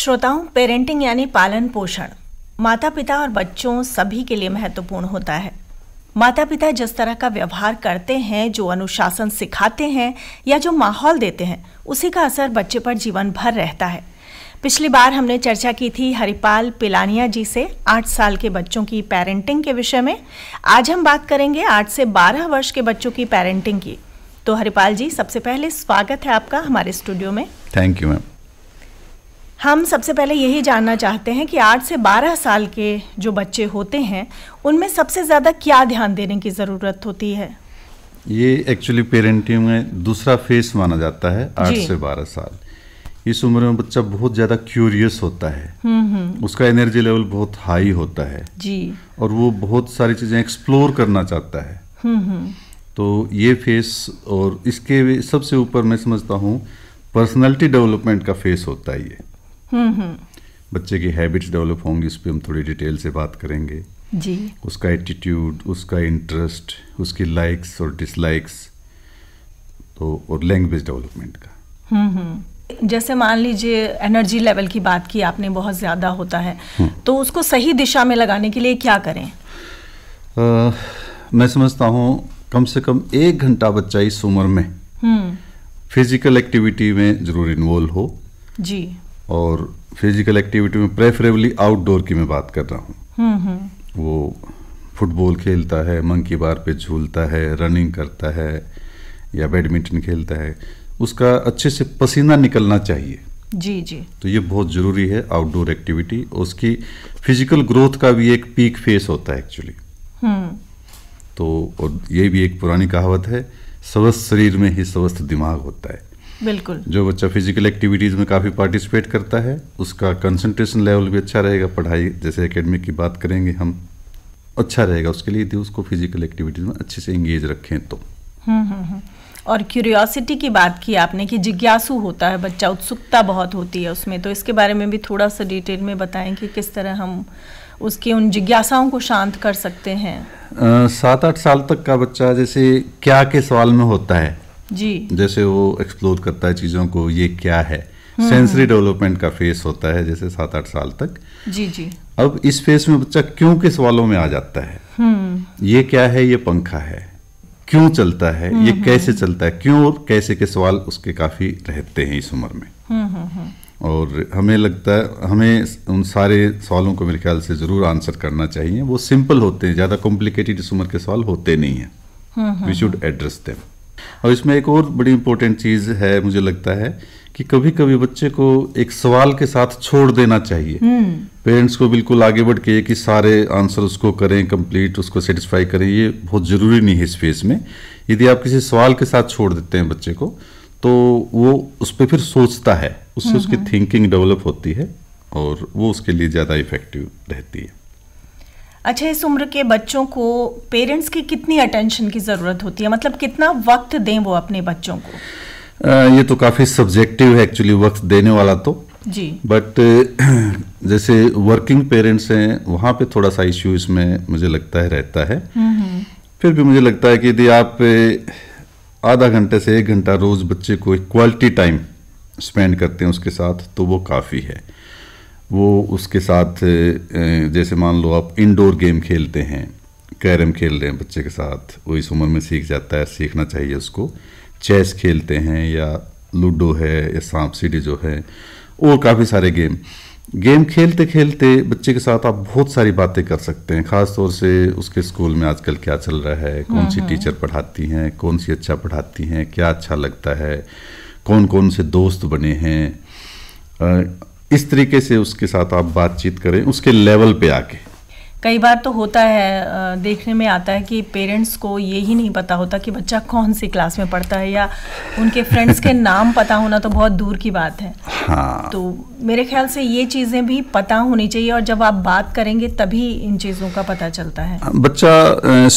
श्रोताओं पेरेंटिंग यानी पालन पोषण माता पिता और बच्चों सभी के लिए महत्वपूर्ण होता है माता पिता जिस तरह का व्यवहार करते हैं जो अनुशासन सिखाते हैं या जो माहौल देते हैं उसी का असर बच्चे पर जीवन भर रहता है पिछली बार हमने चर्चा की थी हरिपाल पिलानिया जी से आठ साल के बच्चों की पेरेंटिंग के विषय में आज हम बात करेंगे आठ से बारह वर्ष के बच्चों की पेरेंटिंग की तो हरिपाल जी सबसे पहले स्वागत है आपका हमारे स्टूडियो में थैंक यू मैम हम सबसे पहले यही जानना चाहते हैं कि आठ से बारह साल के जो बच्चे होते हैं उनमें सबसे ज़्यादा क्या ध्यान देने की ज़रूरत होती है ये एक्चुअली पेरेंटिंग में दूसरा फेस माना जाता है आठ से बारह साल इस उम्र में बच्चा बहुत ज़्यादा क्यूरियस होता है हम्म, हम्म। उसका एनर्जी लेवल बहुत हाई होता है जी और वो बहुत सारी चीज़ें एक्सप्लोर करना चाहता है हम्म, तो ये फेस और इसके सबसे ऊपर मैं समझता हूँ पर्सनैलिटी डेवलपमेंट का फेस होता है ये बच्चे की हैबिट्स डेवलप होंगी उस पर हम थोड़ी डिटेल से बात करेंगे जी उसका एटीट्यूड उसका इंटरेस्ट उसकी लाइक्स और डिसलाइक्स तो और लैंग्वेज डेवलपमेंट का जैसे मान लीजिए एनर्जी लेवल की बात की आपने बहुत ज़्यादा होता है हम्म। तो उसको सही दिशा में लगाने के लिए क्या करें आ, मैं समझता हूँ कम से कम एक घंटा बच्चा इस उम्र में फिजिकल हम्म। एक्टिविटी में जरूर इन्वॉल्व हो जी और फिजिकल एक्टिविटी में प्रेफरेबली आउटडोर की मैं बात कर रहा हूँ हम्म, हम्म। वो फुटबॉल खेलता है मंकी बार पे झूलता है रनिंग करता है या बैडमिंटन खेलता है उसका अच्छे से पसीना निकलना चाहिए जी जी तो ये बहुत ज़रूरी है आउटडोर एक्टिविटी उसकी फिजिकल ग्रोथ का भी एक पीक फेस होता है एक्चुअली हम्म। तो और ये भी एक पुरानी कहावत है स्वस्थ शरीर में ही स्वस्थ दिमाग होता है बिल्कुल जो बच्चा फिजिकल एक्टिविटीज़ में काफ़ी पार्टिसिपेट करता है उसका कंसंट्रेशन लेवल भी अच्छा रहेगा पढ़ाई जैसे एकेडमिक की बात करेंगे हम अच्छा रहेगा उसके लिए यदि उसको फिजिकल एक्टिविटीज़ में अच्छे से इंगेज रखें तो हम्म, हम्म, हम्म। और क्यूरियोसिटी की बात की आपने कि जिज्ञासु होता है बच्चा उत्सुकता बहुत होती है उसमें तो इसके बारे में भी थोड़ा सा डिटेल में बताएं कि किस तरह हम उसकी उन जिज्ञासाओं को शांत कर सकते हैं सात आठ साल तक का बच्चा जैसे क्या के सवाल में होता है जी जैसे वो एक्सप्लोर करता है चीज़ों को ये क्या है सेंसरी हम्म। डेवलपमेंट का फेस होता है जैसे सात आठ साल तक जी जी अब इस फेस में बच्चा क्यों के सवालों में आ जाता है हम्म। ये क्या है ये पंखा है क्यों चलता है हम्म, ये कैसे चलता है क्यों और कैसे के सवाल उसके काफ़ी रहते हैं इस उम्र में और हमें लगता है हमें उन सारे सवालों को मेरे ख्याल से ज़रूर आंसर करना चाहिए वो सिंपल होते हैं ज़्यादा कॉम्प्लिकेटेड इस उम्र के सवाल होते नहीं है वी शुड एड्रेस देम और इसमें एक और बड़ी इम्पोर्टेंट चीज़ है मुझे लगता है कि कभी कभी बच्चे को एक सवाल के साथ छोड़ देना चाहिए पेरेंट्स हम्म। को बिल्कुल आगे बढ़ के कि सारे आंसर उसको करें कंप्लीट उसको सेटिस्फाई करें ये बहुत ज़रूरी नहीं है इस फेस में यदि आप किसी सवाल के साथ छोड़ देते हैं बच्चे को तो वो उस पर फिर सोचता है उससे हम्म, उसकी थिंकिंग हम्म। डेवलप होती है और वो उसके लिए ज़्यादा इफेक्टिव रहती है अच्छा इस उम्र के बच्चों को पेरेंट्स की कितनी अटेंशन की ज़रूरत होती है मतलब कितना वक्त दें वो अपने बच्चों को आ, ये तो काफ़ी सब्जेक्टिव है एक्चुअली वक्त देने वाला तो जी बट जैसे वर्किंग पेरेंट्स हैं वहाँ पे थोड़ा सा इश्यू इसमें मुझे लगता है रहता है हम्म, हम्म। फिर भी मुझे लगता है कि यदि आप आधा घंटे से एक घंटा रोज़ बच्चे को एक क्वालिटी टाइम स्पेंड करते हैं उसके साथ तो वो काफ़ी है वो उसके साथ जैसे मान लो आप इंडोर गेम खेलते हैं कैरम खेल रहे हैं बच्चे के साथ वो इस उम्र में सीख जाता है सीखना चाहिए उसको चेस खेलते हैं या लूडो है या सांप सीढ़ी जो है और काफ़ी सारे गेम गेम खेलते खेलते बच्चे के साथ आप बहुत सारी बातें कर सकते हैं ख़ास तौर से उसके स्कूल में आजकल क्या चल रहा है कौन सी हम्म, हम्म। टीचर पढ़ाती हैं कौन सी अच्छा पढ़ाती हैं क्या अच्छा लगता है कौन कौन से दोस्त बने हैं इस तरीके से उसके साथ आप बातचीत करें उसके लेवल पे आके कई बार तो होता है देखने में आता है कि पेरेंट्स को ये ही नहीं पता होता कि बच्चा कौन सी क्लास में पढ़ता है या उनके फ्रेंड्स के नाम पता होना तो बहुत दूर की बात है हाँ तो मेरे ख्याल से ये चीज़ें भी पता होनी चाहिए और जब आप बात करेंगे तभी इन चीज़ों का पता चलता है बच्चा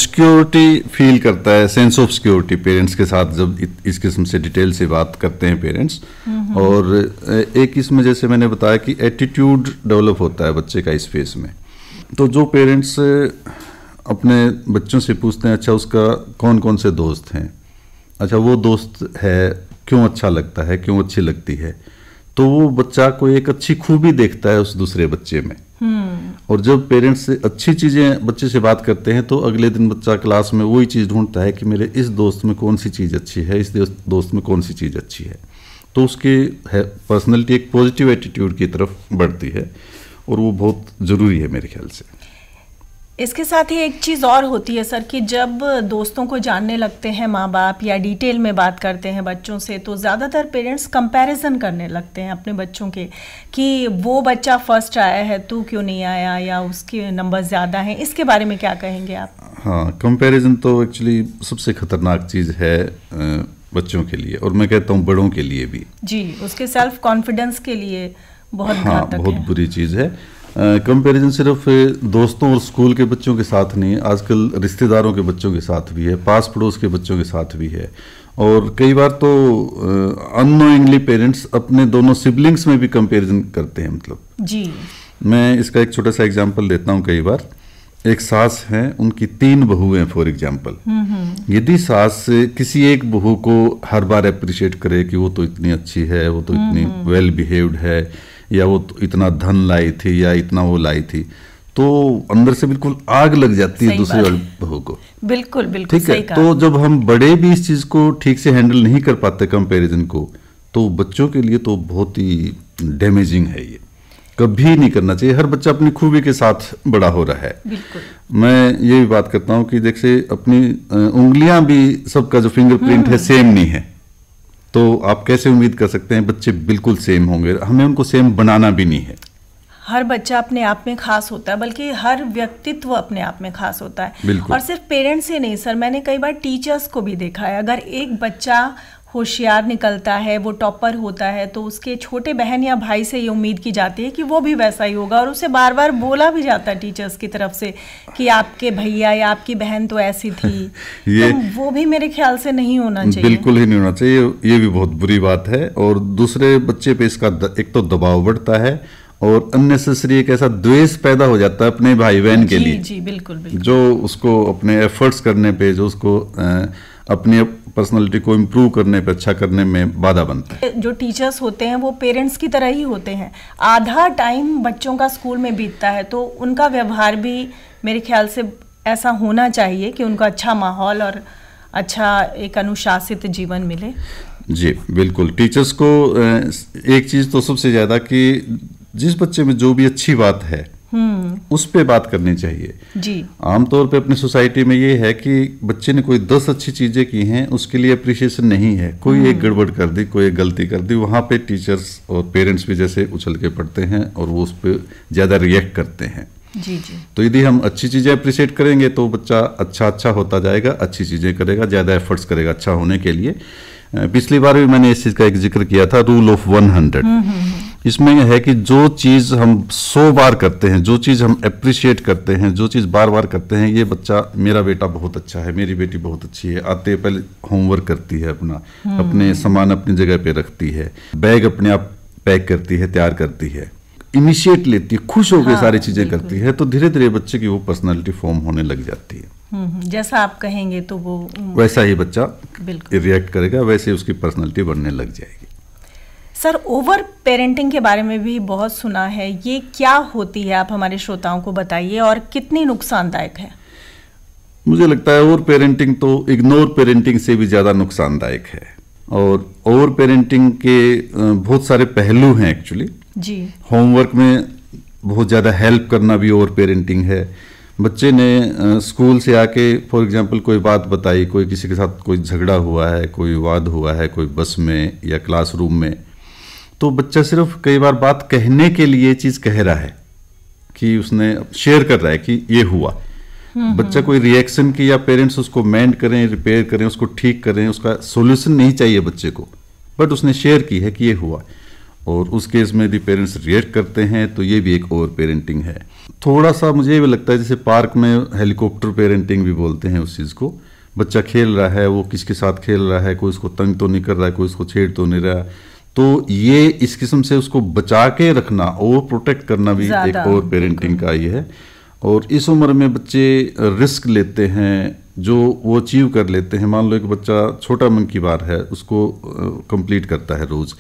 सिक्योरिटी फील करता है सेंस ऑफ सिक्योरिटी पेरेंट्स के साथ जब इस किस्म से डिटेल से बात करते हैं पेरेंट्स और एक इसमें जैसे मैंने बताया कि एटीट्यूड डेवलप होता है बच्चे का इस फेस में तो जो पेरेंट्स अपने बच्चों से पूछते हैं अच्छा उसका कौन कौन से दोस्त हैं अच्छा वो दोस्त है क्यों अच्छा लगता है क्यों अच्छी लगती है तो वो बच्चा को एक अच्छी खूबी देखता है उस दूसरे बच्चे में हम्म। और जब पेरेंट्स से अच्छी चीज़ें बच्चे से बात करते हैं तो अगले दिन बच्चा क्लास में वही चीज़ ढूंढता है कि मेरे इस दोस्त में कौन सी चीज़ अच्छी है इस दोस्त में कौन सी चीज़ अच्छी है तो उसकी है पर्सनैलिटी एक पॉजिटिव एटीट्यूड की तरफ बढ़ती है और वो बहुत ज़रूरी है मेरे ख्याल से इसके साथ ही एक चीज़ और होती है सर कि जब दोस्तों को जानने लगते हैं माँ बाप या डिटेल में बात करते हैं बच्चों से तो ज़्यादातर पेरेंट्स कंपैरिजन करने लगते हैं अपने बच्चों के कि वो बच्चा फर्स्ट आया है तू क्यों नहीं आया या उसके नंबर ज़्यादा हैं इसके बारे में क्या कहेंगे आप हाँ कंपेरिजन तो एक्चुअली सबसे ख़तरनाक चीज़ है बच्चों के लिए और मैं कहता हूँ बड़ों के लिए भी जी उसके सेल्फ कॉन्फिडेंस के लिए बहुत हाँ बहुत बुरी चीज़ है कंपैरिजन uh, सिर्फ दोस्तों और स्कूल के बच्चों के साथ नहीं आजकल रिश्तेदारों के बच्चों के साथ भी है पास पड़ोस के बच्चों के साथ भी है और कई बार तो अनोइंगली uh, पेरेंट्स अपने दोनों सिबलिंग्स में भी कंपैरिजन करते हैं मतलब जी मैं इसका एक छोटा सा एग्जांपल देता हूँ कई बार एक सास है उनकी तीन बहू हैं फॉर एग्जाम्पल हम्म, हम्म। यदि सास किसी एक बहू को हर बार अप्रिशिएट करे कि वो तो इतनी अच्छी है वो तो हम्म, इतनी वेल बिहेव्ड है या वो इतना धन लाई थी या इतना वो लाई थी तो अंदर से बिल्कुल आग लग जाती है दूसरे वाली बहू को बिल्कुल बिल्कुल ठीक है तो जब हम बड़े भी इस चीज को ठीक से हैंडल नहीं कर पाते कंपैरिजन को तो बच्चों के लिए तो बहुत ही डैमेजिंग है ये कभी नहीं करना चाहिए हर बच्चा अपनी खूबी के साथ बड़ा हो रहा है मैं ये भी बात करता हूँ कि जैसे अपनी उंगलियां भी सबका जो फिंगरप्रिंट है सेम हम्म। नहीं है तो आप कैसे उम्मीद कर सकते हैं बच्चे बिल्कुल सेम होंगे हमें उनको सेम बनाना भी नहीं है हर बच्चा अपने आप में खास होता है बल्कि हर व्यक्तित्व अपने आप में खास होता है और सिर्फ पेरेंट्स ही नहीं सर मैंने कई बार टीचर्स को भी देखा है अगर एक बच्चा होशियार निकलता है वो टॉपर होता है तो उसके छोटे बहन या भाई से ये उम्मीद की जाती है कि वो भी वैसा ही होगा और उसे बार बार बोला भी जाता है टीचर्स की तरफ से कि आपके भैया या आपकी बहन तो ऐसी थी तो ये तो वो भी मेरे ख्याल से नहीं होना चाहिए बिल्कुल ही नहीं होना चाहिए ये भी बहुत बुरी बात है और दूसरे बच्चे पे इसका द, एक तो दबाव बढ़ता है और अननेसेसरी एक ऐसा द्वेष पैदा हो जाता है अपने भाई बहन के लिए जी बिल्कुल, जो उसको अपने एफर्ट्स करने पे जो उसको अपनी पर्सनालिटी को इम्प्रूव करने पर अच्छा करने में बाधा बनता है जो टीचर्स होते हैं वो पेरेंट्स की तरह ही होते हैं आधा टाइम बच्चों का स्कूल में बीतता है तो उनका व्यवहार भी मेरे ख्याल से ऐसा होना चाहिए कि उनका अच्छा माहौल और अच्छा एक अनुशासित जीवन मिले जी बिल्कुल टीचर्स को एक चीज़ तो सबसे ज़्यादा कि जिस बच्चे में जो भी अच्छी बात है हम्म। उस पर बात करनी चाहिए जी आमतौर पे अपनी सोसाइटी में ये है कि बच्चे ने कोई दस अच्छी चीज़ें की हैं उसके लिए अप्रिशिएशन नहीं है कोई एक हम्म। गड़बड़ कर दी कोई एक गलती कर दी वहाँ पे टीचर्स और पेरेंट्स भी जैसे उछल के पड़ते हैं और वो उस पर ज़्यादा रिएक्ट करते हैं जी जी तो यदि हम अच्छी चीज़ें अप्रिशिएट करेंगे तो बच्चा अच्छा अच्छा होता जाएगा अच्छी चीज़ें करेगा ज़्यादा एफर्ट्स करेगा अच्छा होने के लिए पिछली बार भी मैंने इस चीज़ का एक जिक्र किया था रूल ऑफ वन हंड्रेड इसमें यह है कि जो चीज़ हम सौ बार करते हैं जो चीज़ हम अप्रिशिएट करते हैं जो चीज़ बार बार करते हैं ये बच्चा मेरा बेटा बहुत अच्छा है मेरी बेटी बहुत अच्छी है आते पहले होमवर्क करती है अपना हम्म। अपने सामान अपनी जगह पे रखती है बैग अपने आप पैक करती है तैयार करती है इनिशिएट लेती है खुश होकर हाँ, सारी चीज़ें करती है तो धीरे धीरे बच्चे की वो पर्सनैलिटी फॉर्म होने लग जाती है हम्म, हम्म, जैसा आप कहेंगे तो वो वैसा ही बच्चा रिएक्ट करेगा वैसे उसकी पर्सनैलिटी बढ़ने लग जाएगी सर ओवर पेरेंटिंग के बारे में भी बहुत सुना है ये क्या होती है आप हमारे श्रोताओं को बताइए और कितनी नुकसानदायक है मुझे लगता है ओवर पेरेंटिंग तो इग्नोर पेरेंटिंग से भी ज़्यादा नुकसानदायक है और ओवर पेरेंटिंग के बहुत सारे पहलू हैं एक्चुअली जी होमवर्क में बहुत ज़्यादा हेल्प करना भी ओवर पेरेंटिंग है बच्चे ने स्कूल से आके फॉर एग्जांपल कोई बात बताई कोई किसी के साथ कोई झगड़ा हुआ है कोई वाद हुआ है कोई बस में या क्लासरूम में तो बच्चा सिर्फ कई बार बात कहने के लिए चीज कह रहा है कि उसने शेयर कर रहा है कि ये हुआ हम्म, हम्म। बच्चा कोई रिएक्शन की या पेरेंट्स उसको मैंड करें रिपेयर करें उसको ठीक करें उसका सोल्यूशन नहीं चाहिए बच्चे को बट उसने शेयर की है कि ये हुआ और उस केस में यदि पेरेंट्स रिएक्ट करते हैं तो ये भी एक ओवर पेरेंटिंग है थोड़ा सा मुझे भी लगता है जैसे पार्क में हेलीकॉप्टर पेरेंटिंग भी बोलते हैं उस चीज़ को बच्चा खेल रहा है वो किसके साथ खेल रहा है कोई उसको तंग तो नहीं कर रहा है कोई उसको छेड़ तो नहीं रहा तो ये इस किस्म से उसको बचा के रखना ओवर प्रोटेक्ट करना भी एक और पेरेंटिंग का ही है और इस उम्र में बच्चे रिस्क लेते हैं जो वो अचीव कर लेते हैं मान लो एक बच्चा छोटा मन की बार है उसको कंप्लीट करता है रोज़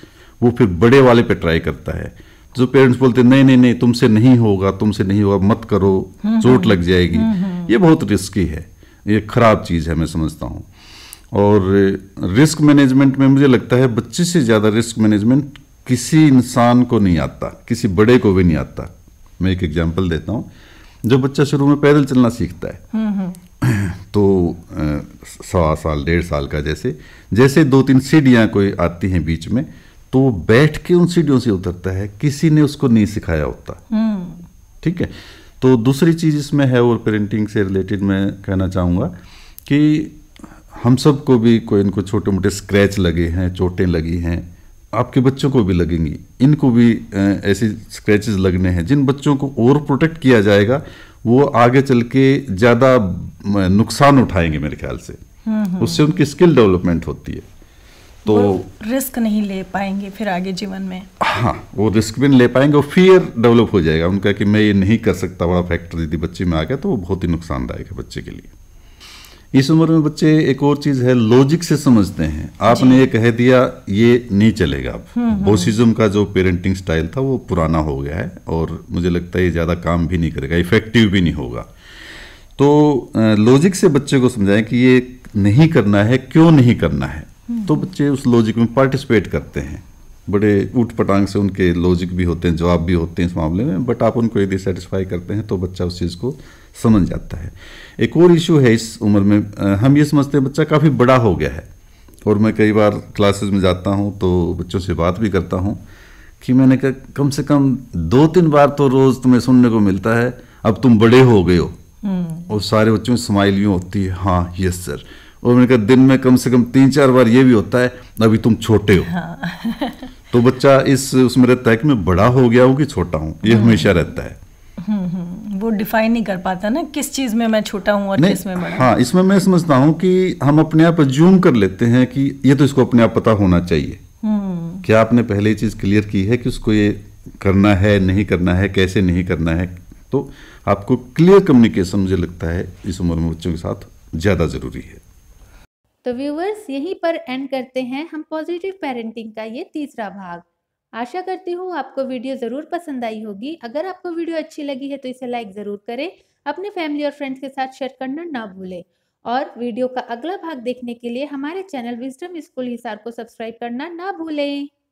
वो फिर बड़े वाले पे ट्राई करता है जो पेरेंट्स बोलते नहीं नहीं नहीं तुमसे नहीं होगा तुमसे नहीं होगा मत करो हम्म, चोट हम्म, लग जाएगी हम्म, ये बहुत रिस्की है ये खराब चीज़ है मैं समझता हूँ और रिस्क मैनेजमेंट में मुझे लगता है बच्चे से ज़्यादा रिस्क मैनेजमेंट किसी इंसान को नहीं आता किसी बड़े को भी नहीं आता मैं एक एग्जांपल देता हूँ जब बच्चा शुरू में पैदल चलना सीखता है हम्म, हम्म। तो सवा साल डेढ़ साल का जैसे जैसे दो तीन सीढ़ियाँ कोई आती हैं बीच में तो वो बैठ के उन सीढ़ियों से उतरता है किसी ने उसको नहीं सिखाया होता हम्म। ठीक है तो दूसरी चीज़ इसमें है और पेरेंटिंग से रिलेटेड मैं कहना चाहूँगा कि हम सब को भी कोई इनको छोटे मोटे स्क्रैच लगे हैं चोटें लगी हैं आपके बच्चों को भी लगेंगी इनको भी ऐसे स्क्रैचेस लगने हैं जिन बच्चों को ओवर प्रोटेक्ट किया जाएगा वो आगे चल के ज़्यादा नुकसान उठाएंगे मेरे ख्याल से हम्म, हम्म। उससे उनकी स्किल डेवलपमेंट होती है तो रिस्क नहीं ले पाएंगे फिर आगे जीवन में हाँ वो रिस्क भी नहीं ले पाएंगे और फियर डेवलप हो जाएगा उनका कि मैं ये नहीं कर सकता बड़ा फैक्टर यदि बच्चे में आ गया तो वो बहुत ही नुकसानदायक है बच्चे के लिए इस उम्र में बच्चे एक और चीज है लॉजिक से समझते हैं आपने ये कह दिया ये नहीं चलेगा अब बोसिज्म हम्म, हम्म। का जो पेरेंटिंग स्टाइल था वो पुराना हो गया है और मुझे लगता है ये ज़्यादा काम भी नहीं करेगा इफेक्टिव भी नहीं होगा तो लॉजिक से बच्चे को समझाएं कि ये नहीं करना है क्यों नहीं करना है हम्म। तो बच्चे उस लॉजिक में पार्टिसिपेट करते हैं बड़े ऊट पटांग से उनके लॉजिक भी होते हैं जवाब भी होते हैं इस मामले में बट आप उनको यदि सेटिस्फाई करते हैं तो बच्चा उस चीज़ को समझ जाता है एक और इशू है इस उम्र में हम ये समझते हैं बच्चा काफ़ी बड़ा हो गया है और मैं कई बार क्लासेस में जाता हूँ तो बच्चों से बात भी करता हूँ कि मैंने कहा कम से कम दो तीन बार तो रोज़ तुम्हें सुनने को मिलता है अब तुम बड़े हो गए हो हम्म। और सारे बच्चों में स्माइल यूँ होती है हाँ यस सर और मैंने कहा दिन में कम से कम तीन चार बार ये भी होता है अभी तुम छोटे हो हाँ। तो बच्चा इस उसमें रहता है कि मैं बड़ा हो गया हूँ कि छोटा हूँ ये हम्म। हमेशा रहता है हम्म, हम्म। वो डिफाइन नहीं कर पाता ना किस चीज में मैं छोटा हूँ और किस में बड़ा हाँ इसमें मैं समझता हूँ कि हम अपने आप ज्यूम कर लेते हैं कि ये तो इसको अपने आप पता होना चाहिए क्या आपने पहले ये चीज क्लियर की है कि उसको ये करना है नहीं करना है कैसे नहीं करना है तो आपको क्लियर कम्युनिकेशन मुझे लगता है इस उम्र में बच्चों के साथ ज़्यादा ज़रूरी है तो व्यूवर्स यहीं पर एंड करते हैं हम पॉजिटिव पेरेंटिंग का ये तीसरा भाग आशा करती हूँ आपको वीडियो ज़रूर पसंद आई होगी अगर आपको वीडियो अच्छी लगी है तो इसे लाइक ज़रूर करें अपने फैमिली और फ्रेंड्स के साथ शेयर करना ना भूलें और वीडियो का अगला भाग देखने के लिए हमारे चैनल विजडम स्कूल हिसार को सब्सक्राइब करना ना भूलें